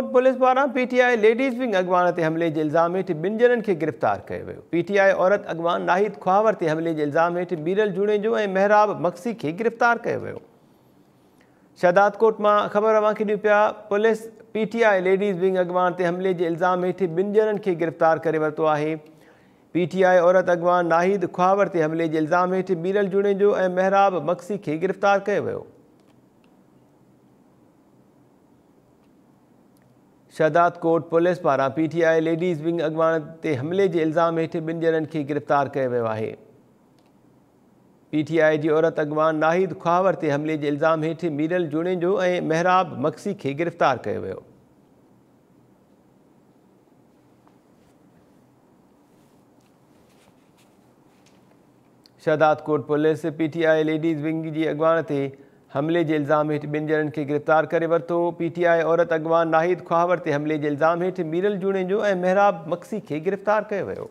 ट पुलिस पारां PTI ladies wing अॻुवाण ते हमले जे इल्ज़ाम हेठि ॿिनि ॼणनि खे गिरफ़्तार कयो वियो पी टी आई औरत अॻवान नाहिद खुआवर ते हमले जे इल्ज़ाम हेठि बीरल जुड़े जो ऐं महराब मक्सी खे गिरफ़्तार कयो वियो शादादकोट मां ख़बर अवांखे ॾियूं पिया police P T I ladies wing अॻुवान ते हमले जे इल्ज़ाम हेठि ॿिनि ॼणनि खे गिरफ़्तार करे वरितो आहे पी टी आई औरत अॻवान नाहिद खुआवर ते हमले जे इल्ज़ाम हेठि बीरल जुड़े जो ऐं महराब मक्सी खे गिरफ़्तार कयो वियो शदादकोट पुलिस पारां P T I ladies wing अॻुवाण ते हमले जे इल्ज़ाम हेठि ॿिनि ॼणनि खे गिरफ़्तार कयो वियो आहे पी टी आई जी औरत अॻुवा नाहिद खुआवर ते हमले जे इल्ज़ाम हेठि मीरल जुणे जो ऐं मेहराब मक्सी खे गिरफ़्तारु कयो वियो Shahdadkot police P T I ladies wing जी अॻवान ते हमले जे इल्ज़ाम हेठि ॿिनि ॼणनि खे गिरफ़्तार करे वरितो आई औरत अॻवान नाहिद खुआवर ते हमले जे इल्ज़ाम हेठि मीरल जुणे जो ऐं महराब मक्सी खे गिरफ़्तार कयो वियो